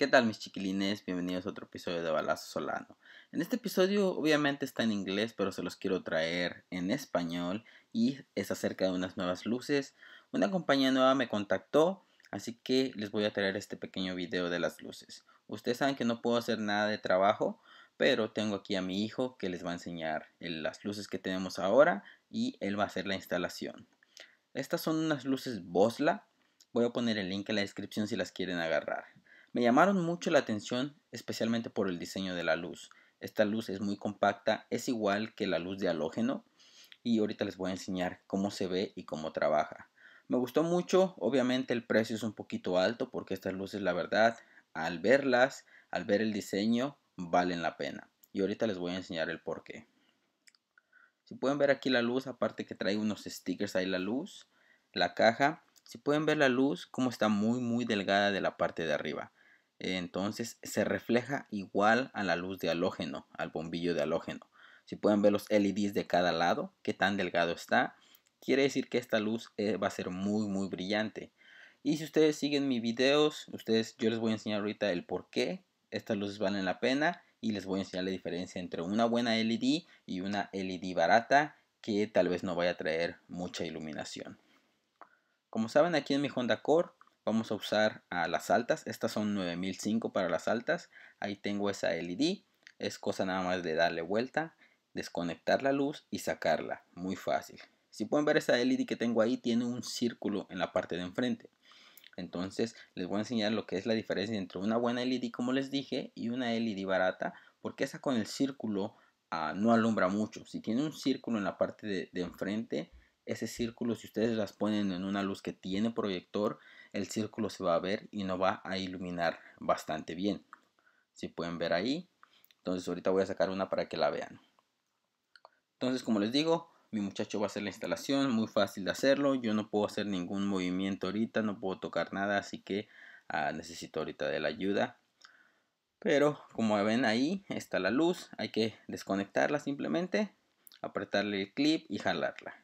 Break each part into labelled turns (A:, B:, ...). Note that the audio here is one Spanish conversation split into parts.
A: ¿Qué tal mis chiquilines? Bienvenidos a otro episodio de Balazo Solano. En este episodio obviamente está en inglés, pero se los quiero traer en español y es acerca de unas nuevas luces. Una compañía nueva me contactó, así que les voy a traer este pequeño video de las luces. Ustedes saben que no puedo hacer nada de trabajo, pero tengo aquí a mi hijo que les va a enseñar las luces que tenemos ahora y él va a hacer la instalación. Estas son unas luces Bosla. Voy a poner el link en la descripción si las quieren agarrar. Me llamaron mucho la atención especialmente por el diseño de la luz. Esta luz es muy compacta, es igual que la luz de halógeno y ahorita les voy a enseñar cómo se ve y cómo trabaja. Me gustó mucho, obviamente el precio es un poquito alto porque estas luces la verdad al verlas, al ver el diseño, valen la pena. Y ahorita les voy a enseñar el porqué. Si pueden ver aquí la luz, aparte que trae unos stickers ahí la luz, la caja. Si pueden ver la luz, cómo está muy muy delgada de la parte de arriba entonces se refleja igual a la luz de halógeno, al bombillo de halógeno. Si pueden ver los LEDs de cada lado, que tan delgado está, quiere decir que esta luz eh, va a ser muy muy brillante. Y si ustedes siguen mis videos, ustedes, yo les voy a enseñar ahorita el por qué estas luces valen la pena y les voy a enseñar la diferencia entre una buena LED y una LED barata que tal vez no vaya a traer mucha iluminación. Como saben aquí en mi Honda Core Vamos a usar a las altas. Estas son 9005 para las altas. Ahí tengo esa LED. Es cosa nada más de darle vuelta, desconectar la luz y sacarla. Muy fácil. Si pueden ver esa LED que tengo ahí, tiene un círculo en la parte de enfrente. Entonces les voy a enseñar lo que es la diferencia entre una buena LED, como les dije, y una LED barata. Porque esa con el círculo ah, no alumbra mucho. Si tiene un círculo en la parte de enfrente, ese círculo, si ustedes las ponen en una luz que tiene proyector, el círculo se va a ver y no va a iluminar bastante bien. Si pueden ver ahí. Entonces ahorita voy a sacar una para que la vean. Entonces como les digo, mi muchacho va a hacer la instalación, muy fácil de hacerlo. Yo no puedo hacer ningún movimiento ahorita, no puedo tocar nada, así que ah, necesito ahorita de la ayuda. Pero como ven ahí está la luz, hay que desconectarla simplemente, apretarle el clip y jalarla.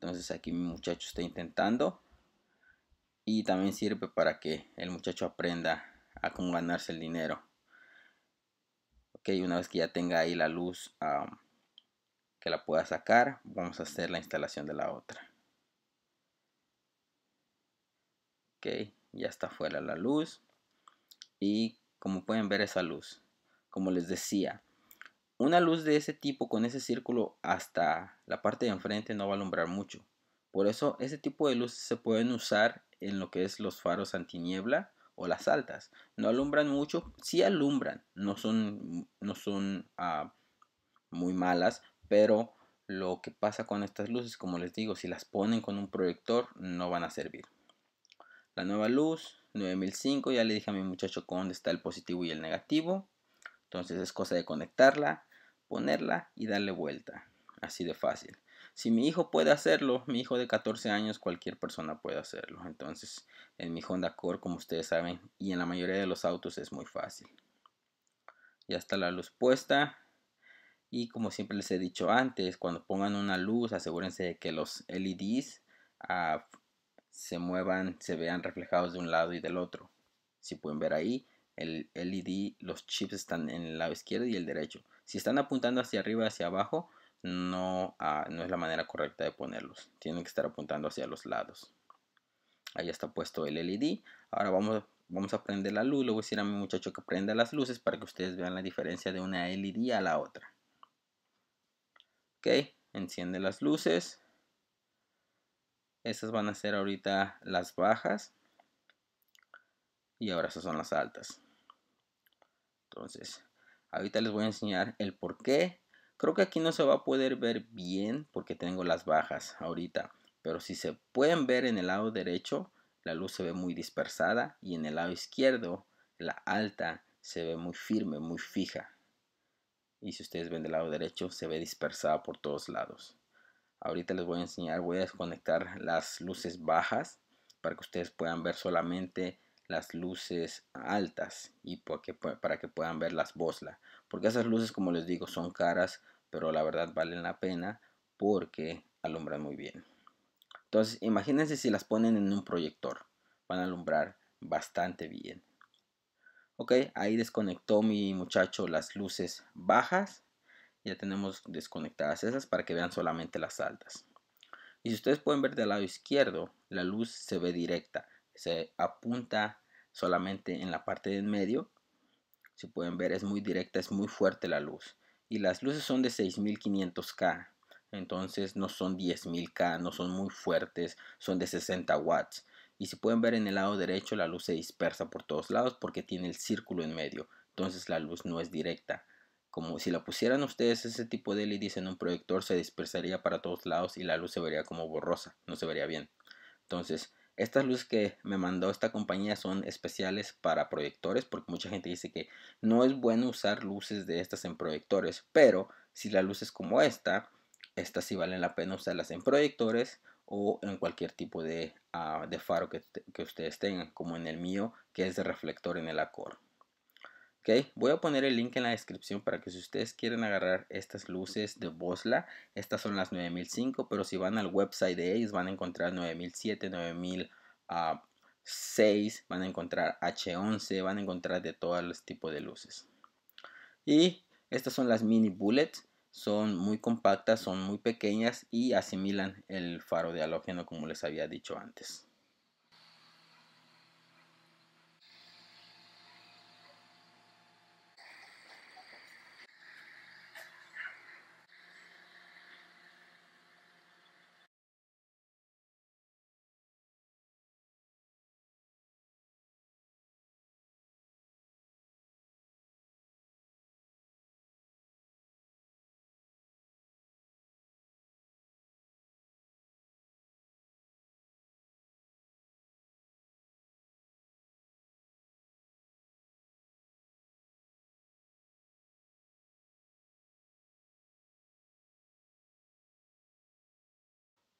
A: Entonces aquí mi muchacho está intentando. Y también sirve para que el muchacho aprenda a cómo ganarse el dinero. Ok, una vez que ya tenga ahí la luz que la pueda sacar, vamos a hacer la instalación de la otra. Ok, ya está fuera la luz. Y como pueden ver esa luz, como les decía, una luz de ese tipo con ese círculo hasta la parte de enfrente no va a alumbrar mucho. Por eso ese tipo de luces se pueden usar en lo que es los faros antiniebla o las altas. No alumbran mucho, sí alumbran, no son, no son ah, muy malas, pero lo que pasa con estas luces, como les digo, si las ponen con un proyector no van a servir. La nueva luz, 9005, ya le dije a mi muchacho dónde está el positivo y el negativo. Entonces es cosa de conectarla, ponerla y darle vuelta. Así de fácil. Si mi hijo puede hacerlo, mi hijo de 14 años, cualquier persona puede hacerlo. Entonces, en mi Honda Core como ustedes saben, y en la mayoría de los autos es muy fácil. Ya está la luz puesta. Y como siempre les he dicho antes, cuando pongan una luz, asegúrense de que los LEDs ah, se muevan, se vean reflejados de un lado y del otro. Si pueden ver ahí, el LED, los chips están en el lado izquierdo y el derecho. Si están apuntando hacia arriba hacia abajo, no, ah, no es la manera correcta de ponerlos. Tienen que estar apuntando hacia los lados. Ahí está puesto el LED. Ahora vamos, vamos a prender la luz. Le voy a decir a mi muchacho que prenda las luces para que ustedes vean la diferencia de una LED a la otra. Ok, enciende las luces. Estas van a ser ahorita las bajas. Y ahora esas son las altas. Entonces, ahorita les voy a enseñar el por qué. Creo que aquí no se va a poder ver bien porque tengo las bajas ahorita. Pero si se pueden ver en el lado derecho, la luz se ve muy dispersada y en el lado izquierdo, la alta se ve muy firme, muy fija. Y si ustedes ven del lado derecho, se ve dispersada por todos lados. Ahorita les voy a enseñar, voy a desconectar las luces bajas para que ustedes puedan ver solamente las luces altas y para que puedan ver las bosla Porque esas luces, como les digo, son caras, pero la verdad valen la pena porque alumbran muy bien. Entonces, imagínense si las ponen en un proyector. Van a alumbrar bastante bien. Ok, ahí desconectó mi muchacho las luces bajas. Ya tenemos desconectadas esas para que vean solamente las altas. Y si ustedes pueden ver del lado izquierdo, la luz se ve directa se apunta solamente en la parte de en medio. Si pueden ver es muy directa, es muy fuerte la luz. Y las luces son de 6500K. Entonces no son 10.000K, no son muy fuertes, son de 60 watts. Y si pueden ver en el lado derecho la luz se dispersa por todos lados porque tiene el círculo en medio. Entonces la luz no es directa. Como si la pusieran ustedes ese tipo de LEDs en un proyector se dispersaría para todos lados y la luz se vería como borrosa, no se vería bien. Entonces estas luces que me mandó esta compañía son especiales para proyectores porque mucha gente dice que no es bueno usar luces de estas en proyectores, pero si la luz es como esta, estas sí valen la pena usarlas en proyectores o en cualquier tipo de, ah, faro que, ustedes tengan, como en el mío que es de reflector en el acorde. Voy a poner el link en la descripción para que si ustedes quieren agarrar estas luces de Bosla, estas son las 9005, pero si van al website de ellos van a encontrar 9007, 9006, ah, van a encontrar H11, van a encontrar de todos los tipos de luces. Y estas son las mini bullets, son muy compactas, son muy pequeñas y asimilan el faro de halógeno como les había dicho antes.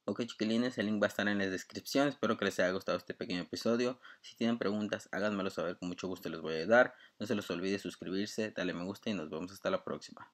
A: Ok chiquilines, el link va a estar en la descripción, espero que les haya gustado este pequeño episodio. Si tienen preguntas, háganmelo saber, con mucho gusto les voy a ayudar. No se los olvide suscribirse, dale me gusta y nos vemos hasta la próxima.